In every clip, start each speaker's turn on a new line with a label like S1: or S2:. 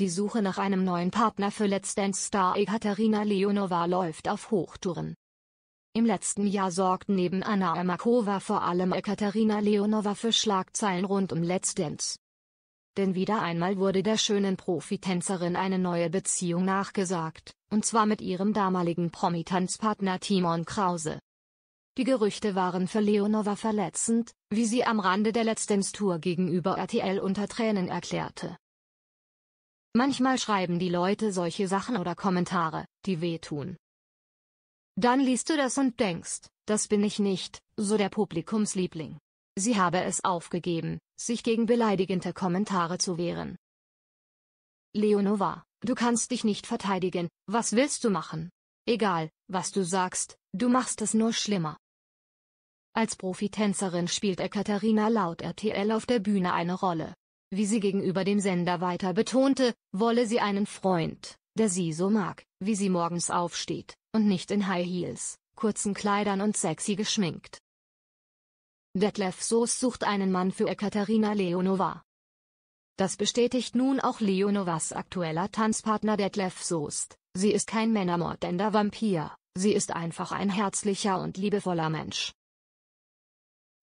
S1: Die Suche nach einem neuen Partner für Let's Dance Star Ekaterina Leonova läuft auf Hochtouren. Im letzten Jahr sorgten neben Anna Amakova vor allem Ekaterina Leonova für Schlagzeilen rund um Let's Dance. Denn wieder einmal wurde der schönen Profitänzerin eine neue Beziehung nachgesagt, und zwar mit ihrem damaligen Promi-Tanzpartner Timon Krause. Die Gerüchte waren für Leonova verletzend, wie sie am Rande der Let's Dance Tour gegenüber RTL unter Tränen erklärte. Manchmal schreiben die Leute solche Sachen oder Kommentare, die wehtun. Dann liest du das und denkst, das bin ich nicht, so der Publikumsliebling. Sie habe es aufgegeben, sich gegen beleidigende Kommentare zu wehren. Leonova, du kannst dich nicht verteidigen, was willst du machen? Egal, was du sagst, du machst es nur schlimmer. Als Profitänzerin spielt Ekaterina laut RTL auf der Bühne eine Rolle. Wie sie gegenüber dem Sender weiter betonte, wolle sie einen Freund, der sie so mag, wie sie morgens aufsteht, und nicht in High Heels, kurzen Kleidern und sexy geschminkt. Detlef Soos sucht einen Mann für Ekaterina Leonova. Das bestätigt nun auch Leonovas aktueller Tanzpartner Detlef Soest. Sie ist kein männermordender Vampir, sie ist einfach ein herzlicher und liebevoller Mensch.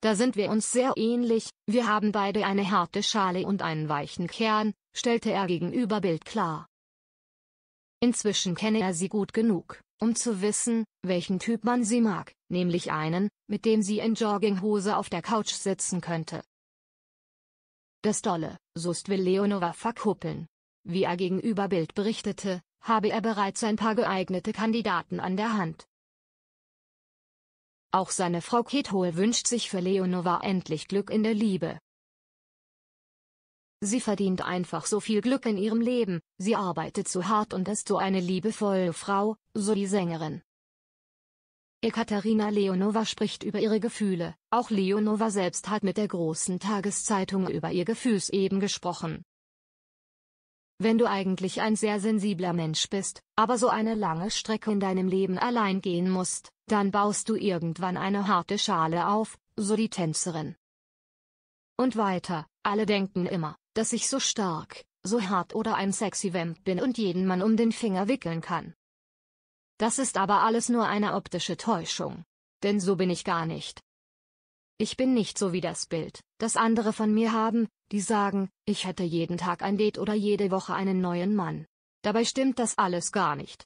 S1: Da sind wir uns sehr ähnlich, wir haben beide eine harte Schale und einen weichen Kern, stellte er gegenüber Bild klar. Inzwischen kenne er sie gut genug, um zu wissen, welchen Typ man sie mag, nämlich einen, mit dem sie in Jogginghose auf der Couch sitzen könnte. Das Dolle, Sust will Leonova verkuppeln. Wie er gegenüber Bild berichtete, habe er bereits ein paar geeignete Kandidaten an der Hand. Auch seine Frau Kethol wünscht sich für Leonova endlich Glück in der Liebe. Sie verdient einfach so viel Glück in ihrem Leben, sie arbeitet so hart und ist so eine liebevolle Frau, so die Sängerin. Ekaterina Leonova spricht über ihre Gefühle, auch Leonova selbst hat mit der großen Tageszeitung über ihr Gefühlseben gesprochen. Wenn du eigentlich ein sehr sensibler Mensch bist, aber so eine lange Strecke in deinem Leben allein gehen musst, dann baust du irgendwann eine harte Schale auf, so die Tänzerin. Und weiter, alle denken immer, dass ich so stark, so hart oder ein sexy Vamp bin und jeden Mann um den Finger wickeln kann. Das ist aber alles nur eine optische Täuschung. Denn so bin ich gar nicht. Ich bin nicht so wie das Bild, das andere von mir haben, die sagen, ich hätte jeden Tag ein Date oder jede Woche einen neuen Mann. Dabei stimmt das alles gar nicht.